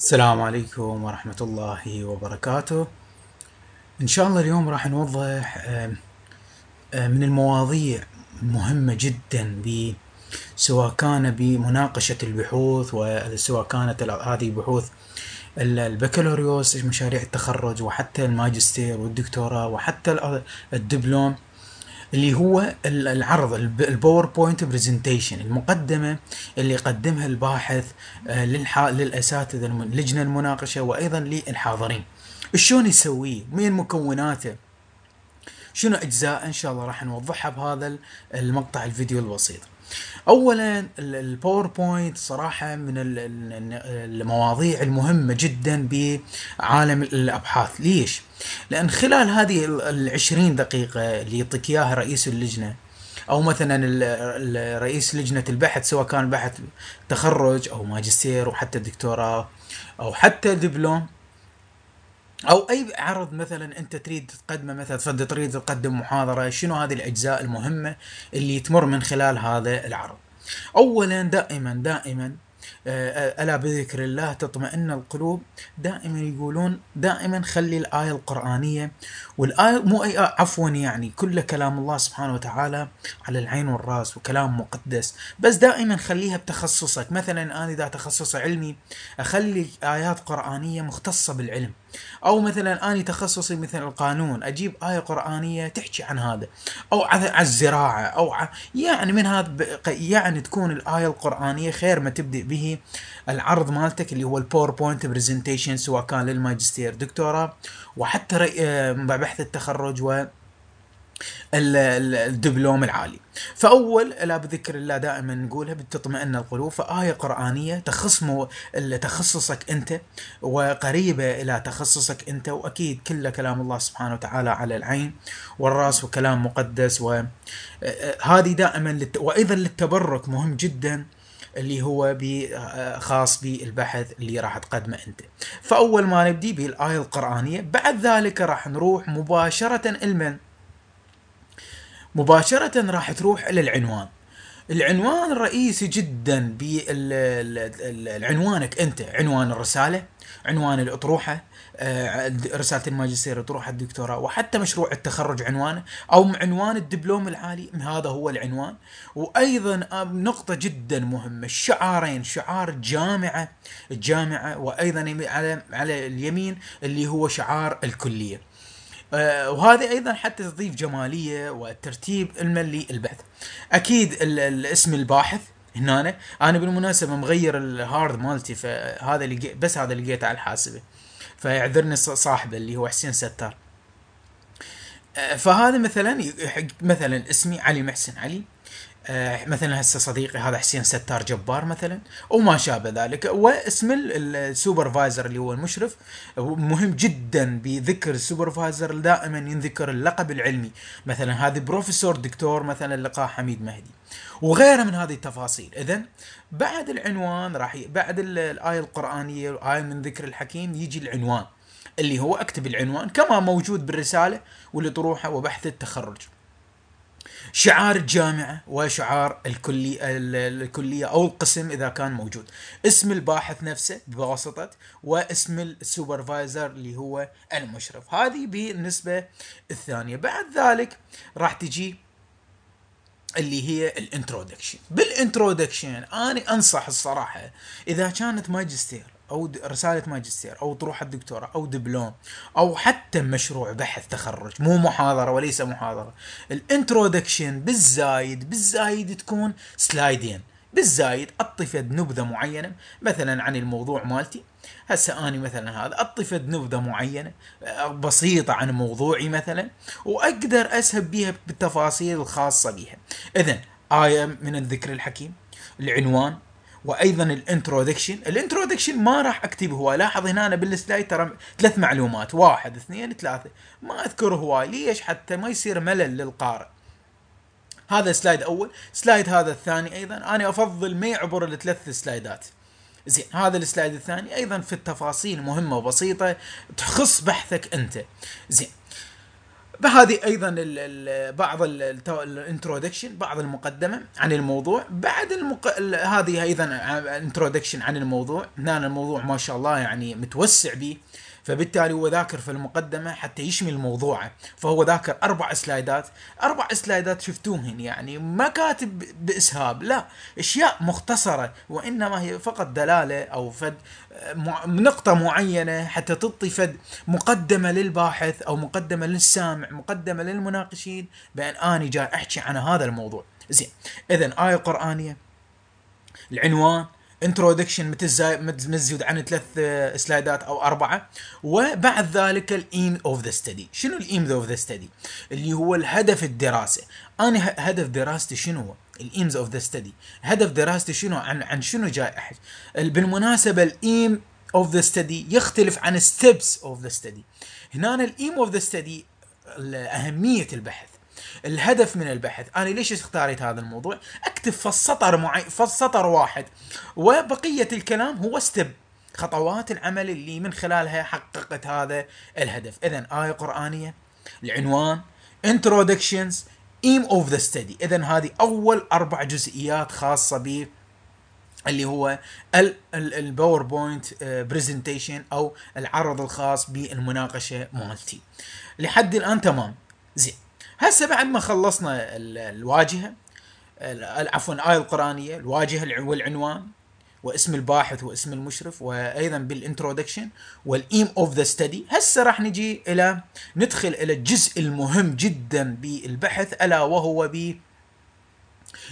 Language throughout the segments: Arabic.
السلام عليكم ورحمة الله وبركاته إن شاء الله اليوم راح نوضح من المواضيع مهمة جدا سواء كان بمناقشة البحوث وسواء كانت هذه بحوث البكالوريوس مشاريع التخرج وحتى الماجستير والدكتوراه وحتى الدبلوم اللي هو العرض الباوربوينت برزنتيشن المقدمه اللي يقدمها الباحث آه، للاساتذه اللجنه المناقشه وايضا للحاضرين شلون يسويه من مكوناته شنو اجزاء ان شاء الله راح نوضحها بهذا المقطع الفيديو البسيط اولا الباوربوينت صراحه من المواضيع المهمه جدا بعالم الابحاث ليش لان خلال هذه ال20 دقيقه اللي يعطيك اياها رئيس اللجنه او مثلا رئيس لجنه البحث سواء كان بحث تخرج او ماجستير وحتى دكتوراه او حتى دبلوم او اي عرض مثلا انت تريد تقدمه مثلا تصدق تريد تقدم محاضره شنو هذه الاجزاء المهمه اللي تمر من خلال هذا العرض اولا دائما دائما آه، الا بذكر الله تطمئن القلوب دائما يقولون دائما خلي الايه القرانيه والايه مو اي آه، عفوا يعني كله كلام الله سبحانه وتعالى على العين والراس وكلام مقدس بس دائما خليها بتخصصك مثلا انا اذا تخصص علمي اخلي ايات قرانيه مختصه بالعلم او مثلا اني تخصصي مثل القانون اجيب ايه قرانيه تحكي عن هذا او على الزراعه او ع... يعني من هذا ب... يعني تكون الايه القرانيه خير ما تبدا به العرض مالتك اللي هو الباوربوينت برزنتيشن سواء كان للماجستير دكتوره وحتى ري... بحث التخرج و الدبلوم العالي فأول لا بذكر الله دائما نقولها بتطمئن القلوب فآية قرآنية تخص تخصصك أنت وقريبة إلى تخصصك أنت وأكيد كل كلام الله سبحانه وتعالى على العين والرأس وكلام مقدس وهذه دائما للت... وأيضا للتبرك مهم جدا اللي هو خاص بالبحث اللي راح تقدمه انت فاول ما نبدي بالايه القرانيه بعد ذلك راح نروح مباشره المن مباشرة راح تروح إلى العنوان العنوان الرئيسي جدا بعنوانك انت عنوان الرساله عنوان الاطروحه آه، رساله الماجستير اطروحه الدكتوراه وحتى مشروع التخرج عنوانه او عنوان الدبلوم العالي هذا هو العنوان وايضا آه، نقطه جدا مهمه الشعارين شعار جامعه الجامعه وايضا على على اليمين اللي هو شعار الكليه آه، وهذه ايضا حتى تضيف جماليه وترتيب الملي للبحث. اكيد الاسم الباحث هنا انا بالمناسبه مغير الهارد مالتي فهذا اللي بس هذا لقيته على الحاسبه فيعذرني صاحبه اللي هو حسين ستار آه، فهذا مثلا مثلا اسمي علي محسن علي آه، مثلا هسه صديقي هذا حسين ستار جبار مثلا وما شابه ذلك واسم السوبرفايزر اللي هو المشرف مهم جدا بذكر السوبرفايزر دائما ينذكر اللقب العلمي مثلا هذه بروفيسور دكتور مثلا لقاء حميد مهدي وغيره من هذه التفاصيل اذا بعد العنوان راح ي... بعد الايه القرانيه الايه من ذكر الحكيم يجي العنوان اللي هو اكتب العنوان كما موجود بالرساله واللي طروحه وبحث التخرج شعار الجامعه وشعار الكلية, الكليه او القسم اذا كان موجود اسم الباحث نفسه بواسطه واسم السوبرفايزر اللي هو المشرف هذه بالنسبه الثانيه بعد ذلك راح تجي اللي هي الانترودكشن بالانترودكشن انا انصح الصراحه اذا كانت ماجستير او رساله ماجستير او تروح دكتوراه او دبلوم او حتى مشروع بحث تخرج مو محاضره وليس محاضره الانترودكشن بالزايد بالزايد تكون سلايدين بالزايد اطفد نبذه معينه مثلا عن الموضوع مالتي هسه اني مثلا هذا اطفد نبذه معينه أه، بسيطه عن موضوعي مثلا واقدر اسهب بها بالتفاصيل الخاصه بها اذا ايه من الذكر الحكيم العنوان وايضا الانترودكشن الانترودكشن ما راح اكتب هواي لاحظ هنا أنا بالسلايد ترى ثلاث معلومات واحد اثنين ثلاثه ما اذكر هواي ليش حتى ما يصير ملل للقارئ هذا سلايد اول سلايد هذا الثاني ايضا انا افضل ما يعبر الثلاث سلايدات زين هذا السلايد الثاني ايضا في التفاصيل مهمه وبسيطه تخص بحثك انت زين فهذه ايضا الـ الـ بعض الانترودكشن بعض المقدمه عن الموضوع بعد المق... هذه ايضا انترودكشن عن الموضوع هنا نعم، الموضوع ما شاء الله يعني متوسع به فبالتالي هو ذاكر في المقدمه حتى يشمل موضوعه فهو ذاكر اربع سلايدات اربع سلايدات شفتوهن يعني ما كاتب باسهاب لا اشياء مختصره وانما هي فقط دلاله او فد نقطه معينه حتى تطي فد مقدمه للباحث او مقدمه للسامع مقدمه للمناقشين بان أنا جاي احكي عن هذا الموضوع زين اذا ايه قرانيه العنوان انترودكشن متزود عن ثلاث سلايدات آه، او اربعه وبعد ذلك الايم اوف ذا ستدي شنو الايم اوف ذا ستدي اللي هو الهدف الدراسه انا هدف دراستي شنو هو الايمز اوف ذا ستدي هدف دراستي شنو عن عن شنو جاي احكي بالمناسبه الايم اوف ذا ستدي يختلف عن ستيبس اوف ذا ستدي هنا الايم اوف ذا ستدي اهميه البحث الهدف من البحث انا ليش اختاريت هذا الموضوع اكتب في السطر معين في السطر واحد وبقيه الكلام هو ستب خطوات العمل اللي من خلالها حققت هذا الهدف اذا ايه قرانيه العنوان introductions ايم اوف ذا ستدي اذا هذه اول اربع جزئيات خاصه ب اللي هو الباوربوينت برزنتيشن آه، او العرض الخاص بالمناقشه مالتي لحد الان تمام زين هسه بعد ما خلصنا الواجهه عفوا الايه القرانيه الواجهه والعنوان واسم الباحث واسم المشرف وايضا بالانترودكشن والايم اوف ذا ستدي هسه راح نجي الى ندخل الى الجزء المهم جدا بالبحث الا وهو ب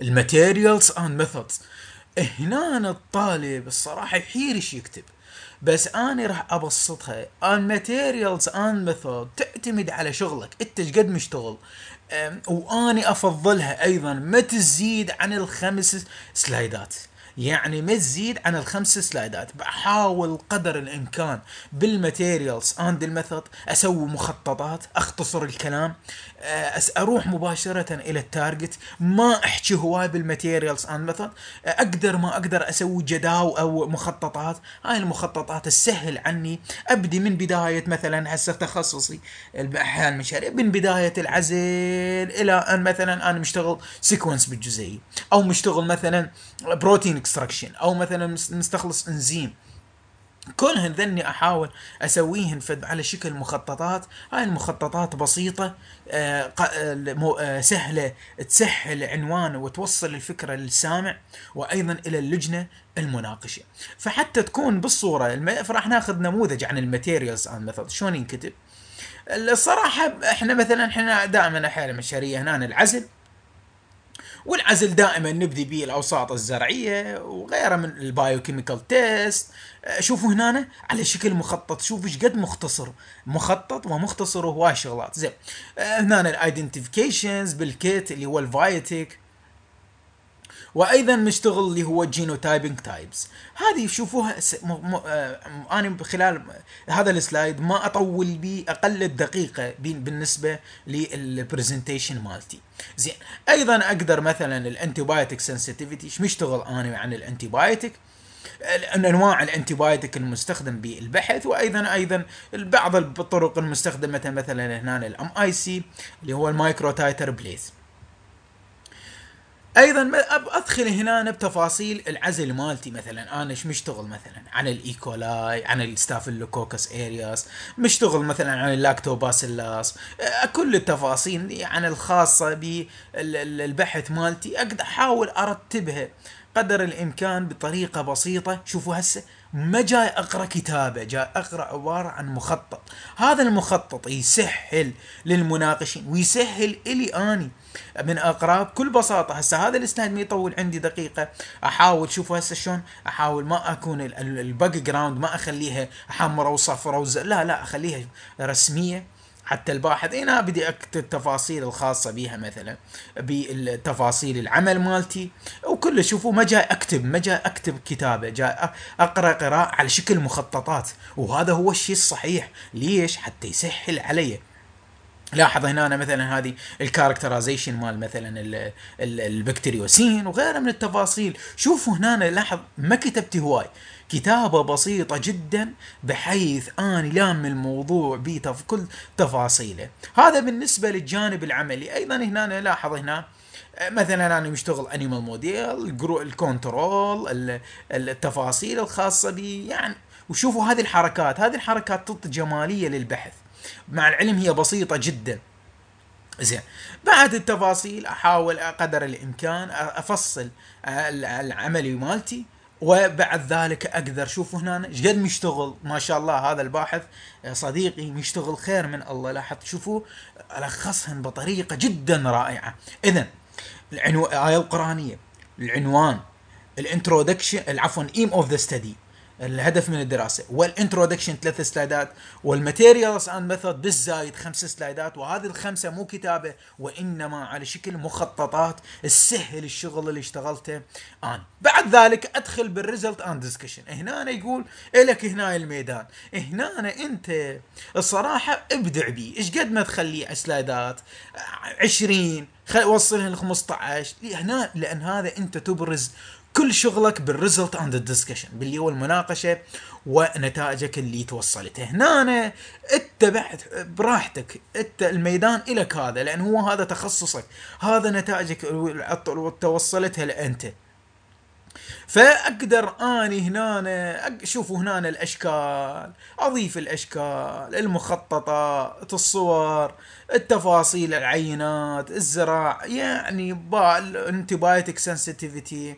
الماتيريالز اند ميثودز هنا الطالب الصراحه يحير ايش يكتب بس اني راح ابسطها ان ماتيريالز ان ميثود تعتمد على شغلك انت ايش قد مشتغل واني افضلها ايضا ما تزيد عن الخمس سلايدات يعني ما تزيد عن الخمس سلايدات بحاول قدر الامكان بالماتيريالز اند الميثود اسوي مخططات اختصر الكلام آه، اروح مباشره الى التارجت ما احكي هواي بالماتيريالز اند ميثود آه، اقدر ما اقدر اسوي جداول او مخططات هاي المخططات تسهل عني ابدي من بدايه مثلا هسه تخصصي احيانا المشاريع من بدايه العزل الى ان مثلا انا مشتغل سيكونس بالجزئي او مشتغل مثلا بروتين اكستراكشن او مثلا نستخلص انزيم كلهن ذني احاول اسويهن على شكل مخططات هاي المخططات بسيطه آه، آه، آه، سهله تسهل عنوان وتوصل الفكره للسامع وايضا الى اللجنه المناقشه فحتى تكون بالصوره فراح ناخذ نموذج عن الماتيريالز اند ميثود شلون ينكتب الصراحه احنا مثلا احنا دائما احنا مشاريع هنا العزل والعزل دائما نبدي به الاوساط الزرعيه وغيرها من البايوكيميكال تيست أه، شوفوا هنا على شكل مخطط شوف ايش قد مختصر مخطط ومختصر وهواي شغلات زين أه، هنا الايدنتيفيكيشنز بالكيت اللي هو الفايتيك وايضا مشتغل اللي هو جينو تايبنج تايبس هذه شوفوها س... م... م... آه، انا خلال هذا السلايد ما اطول بي اقل دقيقه بالنسبه للبرزنتيشن مالتي زين ايضا اقدر مثلا الانتيبايوتيك سنسيتيفيتي مشتغل انا عن الانتيبايوتيك انواع الانتيبايوتيك المستخدم بالبحث وايضا ايضا بعض الطرق المستخدمه مثلا هنا الام اي سي اللي هو المايكرو تايتر بليز ايضا ادخل هنا بتفاصيل العزل مالتي مثلا انا ايش مشتغل مثلا على الايكولاي عن الستافيلوكوكس ارياس مشتغل مثلا عن اللاكتوباسيلاس كل التفاصيل يعني الخاصه بالبحث مالتي اقدر احاول ارتبها قدر الامكان بطريقه بسيطه شوفوا هسه ما جاي اقرا كتابه جاي اقرا عباره عن مخطط هذا المخطط يسهل للمناقشين ويسهل الي اني من اقراه بكل بساطه هسه هذا السلايد ما يطول عندي دقيقه احاول شوفوا هسه شلون احاول ما اكون الباك جراوند ما اخليها حمراء وصفراء لا لا اخليها رسميه حتى الباحث هنا إيه، بدي اكتب التفاصيل الخاصه بيها مثلا بالتفاصيل العمل مالتي وكله شوفوا ما جاي اكتب ما جاي اكتب كتابه جاي اقرا قراءه على شكل مخططات وهذا هو الشيء الصحيح ليش حتى يسهل علي لاحظ هنا أنا مثلا هذه الكاركترايزيشن مال مثلا البكتيريوسين وغيره من التفاصيل شوفوا هنا لاحظ ما كتبت هواي كتابة بسيطة جدا بحيث أني لام الموضوع بكل تفاصيله هذا بالنسبة للجانب العملي أيضا هنا لاحظ هنا مثلا انا مشتغل انيمال موديل الكنترول التفاصيل الخاصه بي يعني وشوفوا هذه الحركات هذه الحركات تعطي جماليه للبحث مع العلم هي بسيطه جدا زين بعد التفاصيل احاول قدر الامكان افصل العملي مالتي وبعد ذلك اقدر شوفوا هنا ايش قد مشتغل ما شاء الله هذا الباحث صديقي مشتغل خير من الله لاحظ شوفوا الخصهم بطريقه جدا رائعه اذا العنو... الايه القرانيه العنوان الانترودكشن عفوا ايم اوف ذا ستدي الهدف من الدراسه والانترودكشن ثلاث سلايدات والماتيريالز اند ميثود بالزايد خمس سلايدات وهذه الخمسه مو كتابه وانما على شكل مخططات تسهل الشغل اللي اشتغلته انا بعد ذلك ادخل بالريزلت اند ديسكشن هنا أنا يقول الك هنا الميدان هنا أنا انت الصراحه ابدع بيه ايش قد ما تخليه سلايدات 20 وصلهم ل 15 هنا لان هذا انت تبرز كل شغلك بالريزلت اند الدسكشن باللي هو المناقشه ونتائجك اللي توصلت هنا انت بعد براحتك انت الميدان الك هذا لان هو هذا تخصصك هذا نتائجك توصلتها انت فاقدر اني هنا شوفوا هنا الاشكال اضيف الاشكال المخططات الصور التفاصيل العينات الزراع يعني انتبايتك سنسيتيفيتي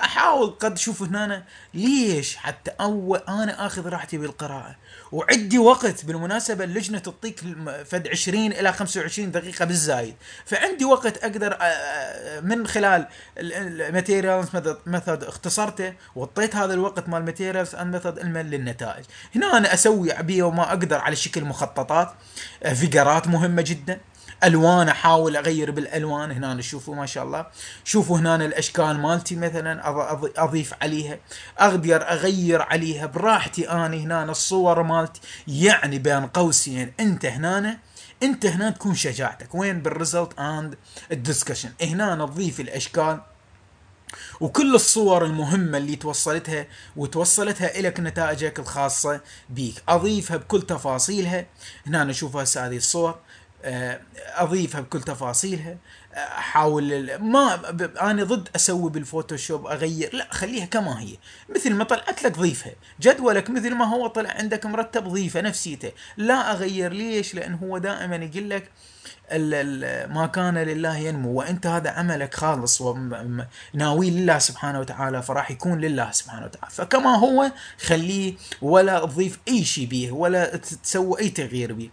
احاول قد شوف هنا أنا ليش حتى اول انا اخذ راحتي بالقراءه وعدي وقت بالمناسبه اللجنه تعطيك فد 20 الى 25 دقيقه بالزايد فعندي وقت اقدر من خلال الماتيريالز ميثود اختصرته وطيت هذا الوقت مال الماتيريالز اند ميثود للنتائج هنا انا اسوي عبيه وما اقدر على شكل مخططات فيجرات مهمه جدا الوان احاول اغير بالالوان هنا شوفوا ما شاء الله شوفوا هنا الاشكال مالتي مثلا اضيف عليها اقدر اغير عليها براحتي انا هنا الصور مالتي يعني بين قوسين انت هنا انت هنا تكون شجاعتك وين بالريزلت اند الدسكشن هنا نضيف الاشكال وكل الصور المهمة اللي توصلتها وتوصلتها لك نتائجك الخاصة بيك أضيفها بكل تفاصيلها هنا نشوف هسه هذه الصور آه، اضيفها بكل تفاصيلها آه، احاول ما انا ضد اسوي بالفوتوشوب اغير لا خليها كما هي مثل ما طلعت لك ضيفها جدولك مثل ما هو طلع عندك مرتب ضيفه نفسيته لا اغير ليش لان هو دائما يقول لك ما كان لله ينمو وانت هذا عملك خالص وناوي لله سبحانه وتعالى فراح يكون لله سبحانه وتعالى فكما هو خليه ولا تضيف اي شيء به ولا تسوي اي تغيير به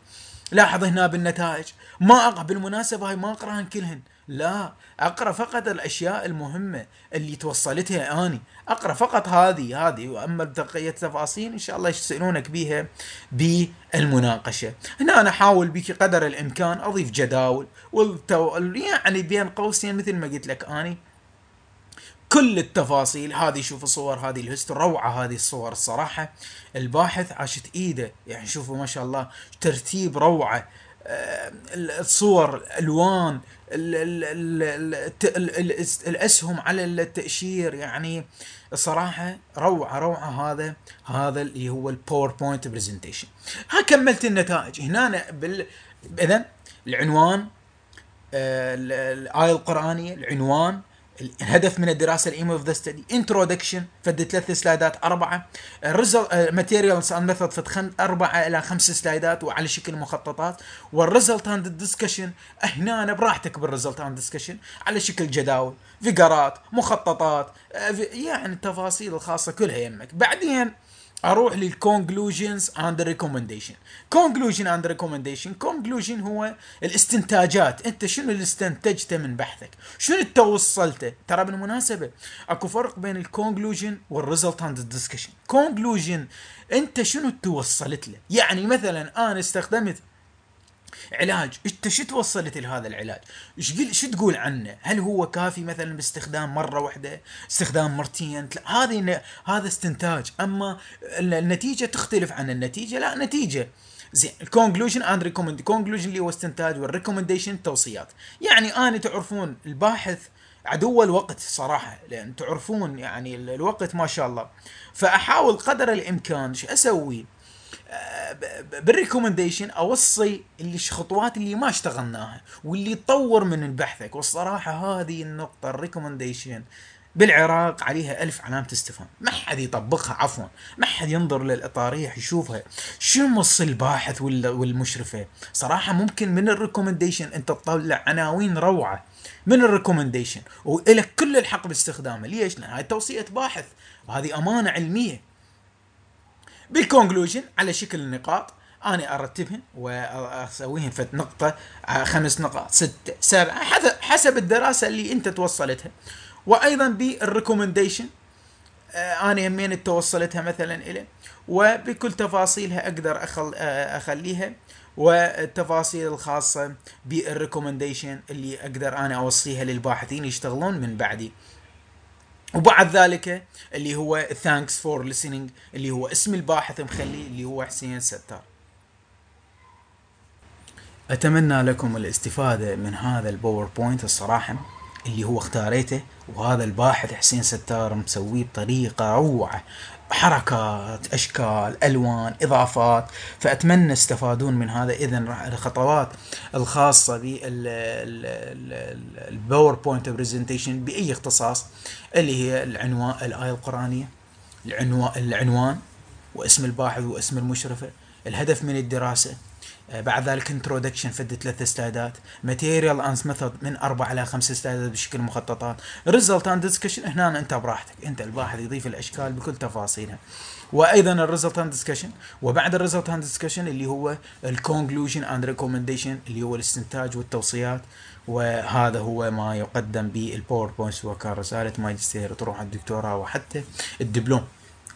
لاحظ هنا بالنتائج ما أقرأ بالمناسبة هاي ما أقرأهن كلهن لا أقرأ فقط الأشياء المهمة اللي توصلتها أني أقرأ فقط هذه هذه وأما بقية التفاصيل إن شاء الله يسألونك بها بالمناقشة هنا أنا أحاول بك قدر الإمكان أضيف جداول والتو... يعني بين قوسين مثل ما قلت لك أني كل التفاصيل هذه شوفوا الصور هذه الهست روعه هذه الصور الصراحه الباحث عاشت ايده يعني شوفوا ما شاء الله ترتيب روعه آه، الصور الوان الاسهم على التاشير يعني صراحه روعه روعه هذا هذا اللي هو الباوربوينت برزنتيشن ها كملت النتائج هنا بال اذا العنوان آه، الايه القرانيه العنوان الهدف من الدراسه الايم اوف ذا ستدي انترودكشن فد ثلاث سلايدات اربعه ماتيريالز اند ميثود فد اربعه الى خمس سلايدات وعلى شكل مخططات والريزلت اند ديسكشن هنا براحتك بالريزلت اند ديسكشن على شكل جداول فيجرات مخططات آه، يعني التفاصيل الخاصه كلها يمك بعدين اروح للكونكلوجنز اند ريكومنديشن كونكلوجن اند ريكومنديشن كونكلوجن هو الاستنتاجات انت شنو اللي استنتجته من بحثك شنو اللي توصلته ترى بالمناسبه اكو فرق بين الكونكلوجن والريزلت اند ديسكشن كونكلوجن انت شنو توصلت له يعني مثلا انا استخدمت علاج انت شو توصلت لهذا العلاج ايش شو تقول عنه هل هو كافي مثلا باستخدام مره واحده استخدام مرتين هذه هذا استنتاج اما النتيجه تختلف عن النتيجه لا نتيجه زين الكونكلوجن اند ريكومند الكونكلوجن اللي هو استنتاج والريكومنديشن توصيات يعني انا تعرفون الباحث عدو الوقت صراحه لان تعرفون يعني الوقت ما شاء الله فاحاول قدر الامكان شو اسوي بالريكومنديشن اوصي اللي خطوات اللي ما اشتغلناها واللي تطور من بحثك والصراحه هذه النقطه الريكومنديشن بالعراق عليها ألف علامة استفهام ما حد يطبقها عفوا ما حد ينظر للإطارية يشوفها شو مص الباحث والمشرفة صراحة ممكن من الريكومنديشن أنت تطلع عناوين روعة من الريكومنديشن وإلك كل الحق باستخدامه ليش؟ لأن هاي توصية باحث وهذه أمانة علمية بالكونكلوجن على شكل النقاط انا ارتبهن واسويهن في نقطه آه، خمس نقاط ستة سبعة حسب الدراسه اللي انت توصلتها وايضا بالريكومنديشن آه، انا همين توصلتها مثلا الى وبكل تفاصيلها اقدر أخل آه، اخليها والتفاصيل الخاصه بالريكومنديشن اللي اقدر انا اوصيها للباحثين يشتغلون من بعدي وبعد ذلك اللي هو ثانكس فور listening اللي هو اسم الباحث مخلي اللي هو حسين ستار أتمنى لكم الاستفادة من هذا الباوربوينت الصراحة اللي هو اختاريته وهذا الباحث حسين ستار مسويه بطريقة روعة حركات أشكال ألوان إضافات فأتمنى استفادون من هذا إذا الخطوات الخاصة بالباوربوينت برزنتيشن بأي اختصاص اللي هي العنوان الآية القرآنية العنوان العنوان واسم الباحث واسم المشرفة الهدف من الدراسة آه، بعد ذلك انترودكشن فد ثلاث استادات ماتيريال انس ميثود من اربع الى خمس استادات بشكل مخططات ريزلت اند ديسكشن هنا انت براحتك انت الباحث يضيف الاشكال بكل تفاصيلها وايضا الريزلت اند ديسكشن وبعد الريزلت اند ديسكشن اللي هو الكونكلوجن اند ريكومنديشن اللي هو الاستنتاج والتوصيات وهذا هو ما يقدم بالباوربوينت رسالة ماجستير تروح الدكتوراه وحتى الدبلوم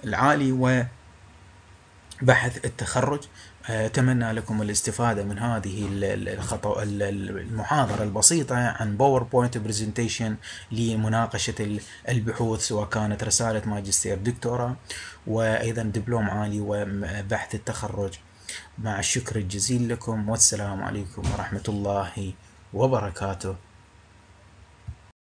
العالي و بحث التخرج آه، أتمنى لكم الاستفادة من هذه الخطو... المحاضرة البسيطة عن باوربوينت برزنتيشن لمناقشة البحوث سواء كانت رسالة ماجستير دكتوراه وأيضا دبلوم عالي وبحث التخرج مع الشكر الجزيل لكم والسلام عليكم ورحمة الله وبركاته